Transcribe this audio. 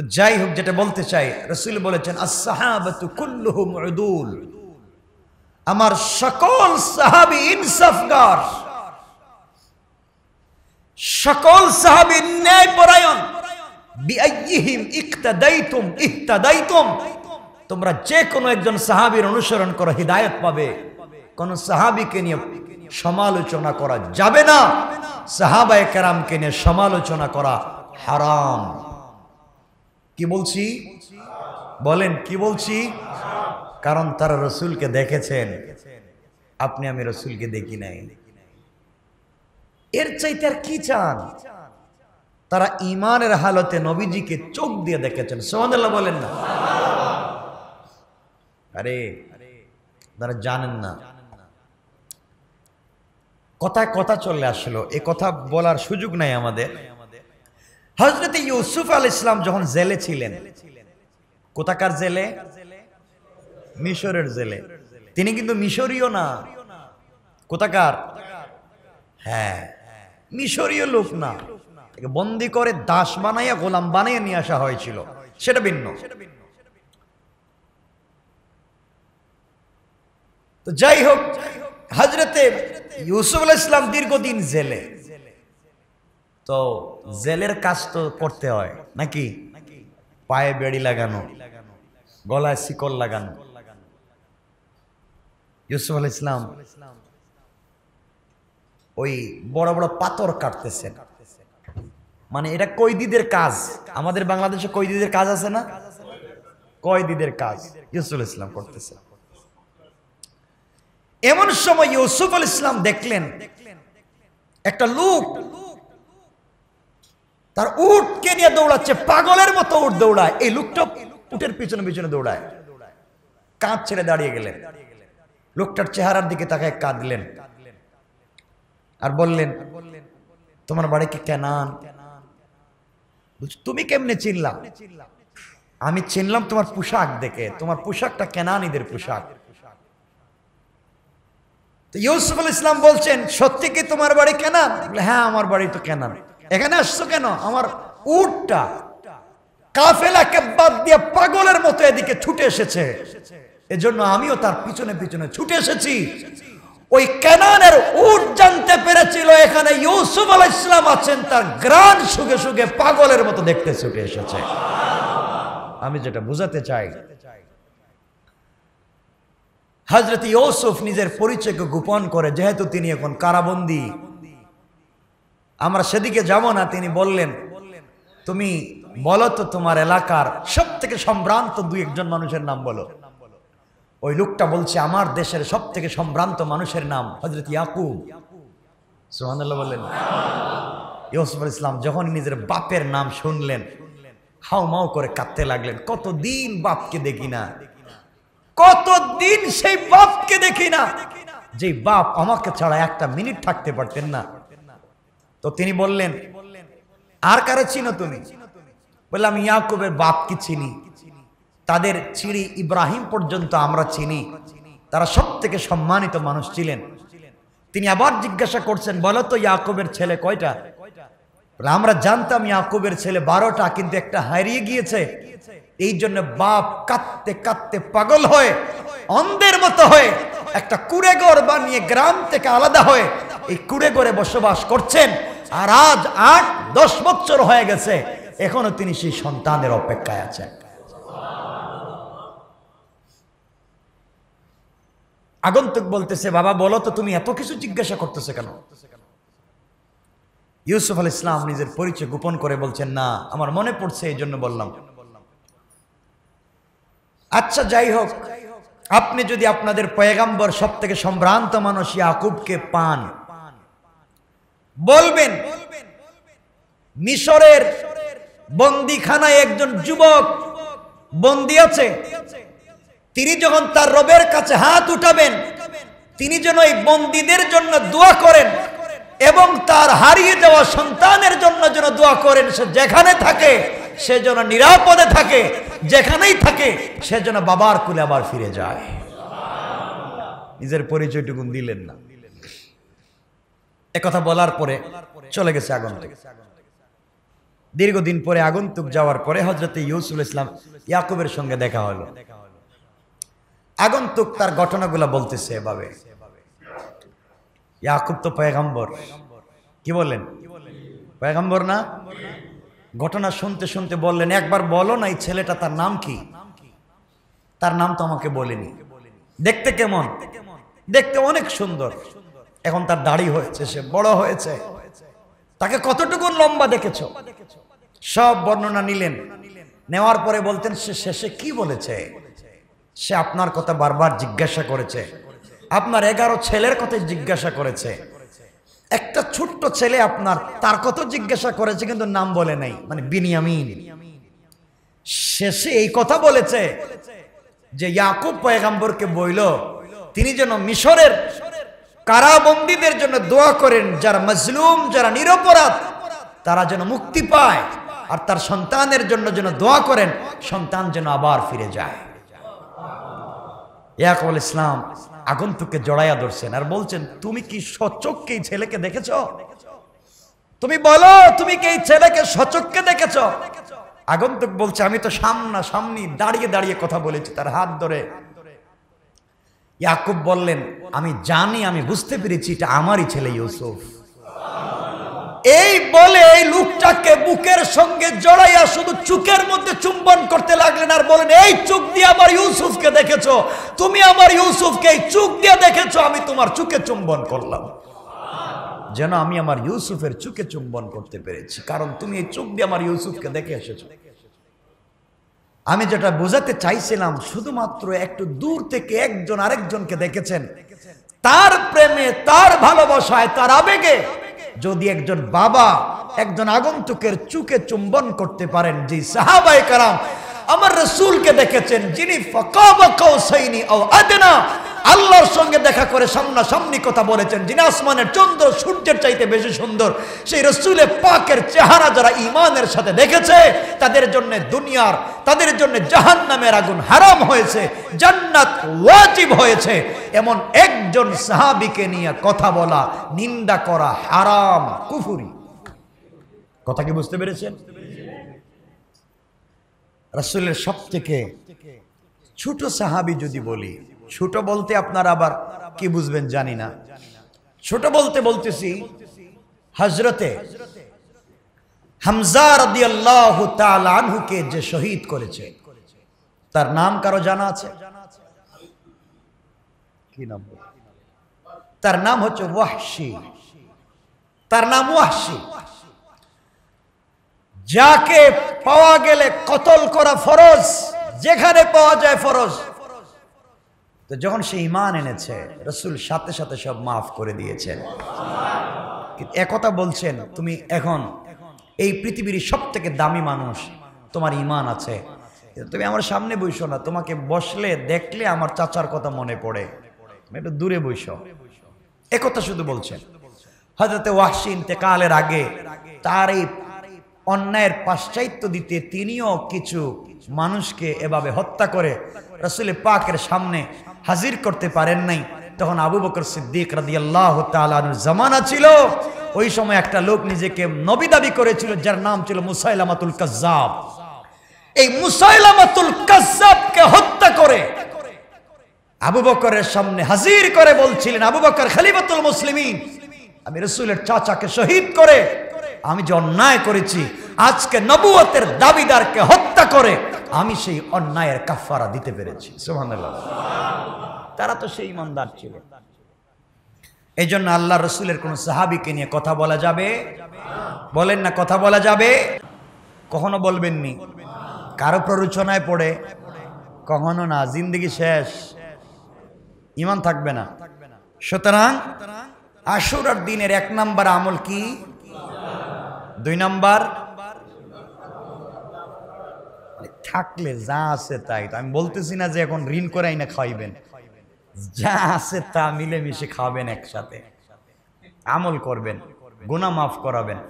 তো যাই হোক যেটা বলতে চাই রসুল বলেছেন আসাহাবাতু কুল্লুহুম উদুল আমার সকল সাহাবি ইনসাফগার সকল সাহাবি ন্যায়পরায়ণ বিআইহিম ইক্তাদাইতুম ইক্তাদাইতুম তোমরা যে কোনো একজন সাহাবির অনুসরণ করো হৃদায়ত পাবে কোন সাহাবিকে নিয়ে সমালোচনা করা যাবে না সাহাবায়ে কেরামকে নিয়ে সমালোচনা করা হারাম কি বলছি বলেন কি বলছি কারণ তারা রসুলকে দেখেছেন আপনি আমি রসুলকে দেখি নাই এর চাইতে আর কি চান তারা ইমানের হালতে নবীজিকে চোখ দিয়ে দেখেছেন সোহানাল্লাহ বলেন না আরে তারা জানেন না কথায় কথা চলে আসলো এ কথা বলার সুযোগ নাই আমাদের হজরত ইউসুফ আল ইসলাম যখন জেলে ছিলেন কোথাকার জেলে মিশরের জেলে তিনি কিন্তু মিশরীয় না কোথাকার হ্যাঁ মিশরীয় লোক না বন্দি করে দাস বানাইয়া গোলাম বানাইয়া নিয়ে আসা হয়েছিল সেটা ভিন্ন যাই হোক হজরতে ইউসুফ আল ইসলাম দীর্ঘদিন জেলে তো জেলের কাজ তো করতে হয় নাকি পায়ে বেড়ি লাগানো গলায় শিকল লাগানো ইউসুফ আল ইসলাম ওই বড় বড় পাথর কাটতেছেন মানে এটা কৈদিদের কাজ আমাদের বাংলাদেশে কৈদিদের কাজ আছে না কয়দিদের কাজ ইউসুফ আল ইসলাম করতেছে এমন সময় ইউসুফ আল ইসলাম দেখলেন একটা লোক তার উঠকে নিয়ে দৌড়াচ্ছে পাগলের মতো উঠ দৌড়ায় এই লোকটা উঠের পিছনে পিছনে দৌড়ায় কাঁধ ছেড়ে দাঁড়িয়ে গেলেন লোকটার চেহারার দিকে তাকে কাঁদলেন আর বললেন তোমার বাড়ি কি কেনান তুমি কেমনে চিনলাম আমি চিনলাম তোমার পোশাক দেখে তোমার পোশাকটা কেনানিদের পোশাক ইউসুফুল ইসলাম বলছেন সত্যি কি তোমার বাড়ি কেনান হ্যাঁ আমার বাড়ি তো কেনান এখানে আসছো কেন আমার উটটা কাফেলাকে বাদ দিয়ে পাগলের মতো এদিকে ছুটে এসেছে এজন্য আমিও তার পিছনে পিছনে ছুটে এসেছি ওই ক্যানানের উট জানতে পেরেছিল এখানে ইউসুফ আল ইসলাম আছেন তার গ্রান সুখে সুখে পাগলের মতো দেখতে ছুটে এসেছে আমি যেটা বুঝাতে চাই হজরত ইউসুফ নিজের পরিচয়কে গোপন করে যেহেতু তিনি এখন কারাবন্দী আমরা সেদিকে যাব না তিনি বললেন তুমি বলো তো তোমার এলাকার সব থেকে সম্ভ্রান্ত দু একজন মানুষের নাম বলো ওই লোকটা বলছে আমার দেশের সব থেকে সম্ভ্রান্ত মানুষের নাম হজরত ইয়াকুব সোহানুল্লাহ বললেন ইউসুফ ইসলাম যখন নিজের বাপের নাম শুনলেন হাও মাও করে কাঁদতে লাগলেন কতদিন বাপকে দেখি না কতদিন সেই বাপকে দেখি না যে বাপ আমাকে ছাড়া একটা মিনিট থাকতে পারতেন না তো তিনি বললেন আর কারো চিনো তুমি বললাম ইয়াকুবের বাপ কি চিনি তাদের চিড়ি ইব্রাহিম পর্যন্ত আমরা চিনি তারা সব থেকে সম্মানিত মানুষ ছিলেন তিনি আবার জিজ্ঞাসা করছেন বলো তো ইয়াকুবের ছেলে কয়টা আমরা জানতাম ইয়াকুবের ছেলে বারোটা কিন্তু একটা হারিয়ে গিয়েছে এই জন্য বাপ কাঁদতে কাঁদতে পাগল হয়ে অন্ধের মতো হয়ে একটা কুড়ে গড় বানিয়ে গ্রাম থেকে আলাদা হয়ে এই কুড়ে করে বসবাস করছেন আর আজ আট দশ বছর হয়ে গেছে এখনো তিনি সেই সন্তানের অপেক্ষায় আছেন আগন্তুক বলতেছে বাবা বলো তো তুমি এত কিছু জিজ্ঞাসা করতেছে কেন ইউসুফ আল ইসলাম নিজের পরিচয় গোপন করে বলছেন না আমার মনে পড়ছে এই জন্য বললাম আচ্ছা যাই হোক আপনি যদি আপনাদের পয়গাম্বর সব থেকে সম্ভ্রান্ত মানুষ ইয়াকুবকে পান বলবেন মিশরের বন্দিখানায় একজন যুবক বন্দি আছে তিনি যখন তার রবের কাছে হাত উঠাবেন তিনি যেন এই বন্দীদের জন্য দোয়া করেন এবং তার হারিয়ে যাওয়া সন্তানের জন্য যেন দোয়া করেন সে যেখানে থাকে সে যেন নিরাপদে থাকে যেখানেই থাকে সে যেন বাবার কুলে আবার ফিরে যায় নিজের পরিচয়টুকুন দিলেন না একথা বলার পরে চলে গেছে আগুন দীর্ঘদিন পরে আগন্তুক যাওয়ার পরে হজরত ইউসুল ইসলাম ইয়াকুবের সঙ্গে দেখা হলো আগন্তুক তার ঘটনাগুলো বলতেছে এভাবে ইয়াকুব তো পয়গাম্বর কি বললেন পয়গাম্বর না ঘটনা শুনতে শুনতে বললেন একবার বলো না এই ছেলেটা তার নাম কি তার নাম তো আমাকে বলেনি দেখতে কেমন দেখতে অনেক সুন্দর এখন তার দাড়ি হয়েছে সে বড় হয়েছে তাকে কতটুকু লম্বা দেখেছ সব বর্ণনা নিলেন নেওয়ার পরে বলতেন সে শেষে কি বলেছে সে আপনার কথা বারবার জিজ্ঞাসা করেছে আপনার এগারো ছেলের কথা জিজ্ঞাসা করেছে একটা ছোট্ট ছেলে আপনার তার কত জিজ্ঞাসা করেছে কিন্তু নাম বলে নাই মানে বিনিয়ামিন শেষে এই কথা বলেছে যে ইয়াকুব পয়গাম্বরকে বইল তিনি যেন মিশরের কারাবন্দীদের জন্য দোয়া করেন যারা মজলুম যারা নিরপরাধ তারা যেন মুক্তি পায় আর তার সন্তানের জন্য যেন দোয়া করেন সন্তান যেন আবার ফিরে যায় ইয়াকুল ইসলাম আগন্তুককে জড়াইয়া ধরছেন আর বলছেন তুমি কি সচককে ছেলেকে দেখেছ তুমি বলো তুমি কি এই ছেলেকে সচককে দেখেছ আগন্তুক বলছে আমি তো সামনা সামনি দাঁড়িয়ে দাঁড়িয়ে কথা বলেছি তার হাত ধরে ইয়াকুব বললেন আমি জানি আমি বুঝতে পেরেছি এটা আমারই ছেলে ইউসুফ এই বলে এই লোকটাকে বুকের সঙ্গে জড়াইয়া শুধু চুকের মধ্যে চুম্বন করতে লাগলেন আর বলেন এই চুক দিয়ে আমার ইউসুফকে দেখেছো তুমি আমার ইউসুফকে এই চুক দিয়ে দেখেছো আমি তোমার চুকে চুম্বন করলাম যেন আমি আমার ইউসুফের চুকে চুম্বন করতে পেরেছি কারণ তুমি এই চুক দিয়ে আমার ইউসুফকে দেখে এসেছো আমি যেটা বোঝাতে চাইছিলাম শুধুমাত্র একটু দূর থেকে একজন আরেকজনকে দেখেছেন তার প্রেমে তার ভালোবাসায় তার আবেগে যদি একজন বাবা একজন আগন্তুকের চুকে চুম্বন করতে পারেন যে সাহাবাই কারাম আমার রসুলকে দেখেছেন যিনি ফকাবা কৌসাইনি ও আদেনা আল্লাহর সঙ্গে দেখা করে সামনাসামনি কথা বলেছেন যিনি আসমানের চন্দ্র সূর্যের চাইতে বেশি সুন্দর সেই রসুলে পাকের চেহারা যারা ইমানের সাথে দেখেছে তাদের জন্য দুনিয়ার তাদের জন্য জাহান নামের আগুন হারাম হয়েছে জান্নাত ওয়াজিব হয়েছে এমন একজন সাহাবিকে নিয়ে কথা বলা নিন্দা করা হারাম কুফুরি কথা কি বুঝতে পেরেছেন রসুলের সব থেকে ছোট সাহাবি যদি বলি ছোট বলতে আপনার আবার কি বুঝবেন জানি না ছোট বলতে বলতেছি হজরতে হামজা যে শহীদ করেছে তার নাম কারো জানা আছে কি নাম তার নাম হচ্ছে ওয়াহি তার নাম ওয়াহি যাকে পাওয়া গেলে কতল করা ফরজ যেখানে পাওয়া যায় ফরজ তো যখন সে ইমান এনেছে রসুল সাথে সাথে সব মাফ করে দিয়েছেন একথা বলছেন তুমি এখন এই পৃথিবীর সব থেকে দামি মানুষ তোমার ইমান আছে তুমি আমার সামনে বইসো না তোমাকে বসলে দেখলে আমার চাচার কথা মনে পড়ে একটু দূরে বইসো একথা শুধু বলছেন হয়তো ওয়াসিন তে কালের আগে তার এই অন্যায়ের পাশ্চাত্য দিতে তিনিও কিছু মানুষকে এভাবে হত্যা করে রসুল পাকের সামনে হাজির করতে পারেন নাই তখন আবু বকর সিদ্দিক রাদিয়াল্লাহ তালানুর জামানা ছিল ওই সময় একটা লোক নিজেকে নবী দাবি করেছিল যার নাম ছিল মুসাইলামাতুল কাজাব এই মুসাইলামাতুল কাজাবকে হত্যা করে আবু বকরের সামনে হাজির করে বলছিলেন আবু বকর খালিবাতুল মুসলিমিন আমি রসুলের চাচাকে শহীদ করে আমি যে অন্যায় করেছি আজকে নবুয়তের দাবিদারকে হত্যা করে আমি সেই অন্যায়ের কাফারা দিতে পেরেছি তারা তো সেই ইমানদার ছিল এই জন্য আল্লাহ রসুলের কোন সাহাবিকে নিয়ে কথা বলা যাবে বলেন না কথা বলা যাবে কখনো বলবেননি কারো প্ররোচনায় পড়ে কখনো না জিন্দগি শেষ ইমান থাকবে না সুতরাং আশুরার দিনের এক নাম্বার আমল কি দুই নম্বর থাকলে যা আছে তাই তো আমি বলতেছি না যে এখন ঋণ করাই না খাইবেন যা আছে তা মিলেমিশে খাবেন একসাথে আমল করবেন গুণা মাফ করাবেন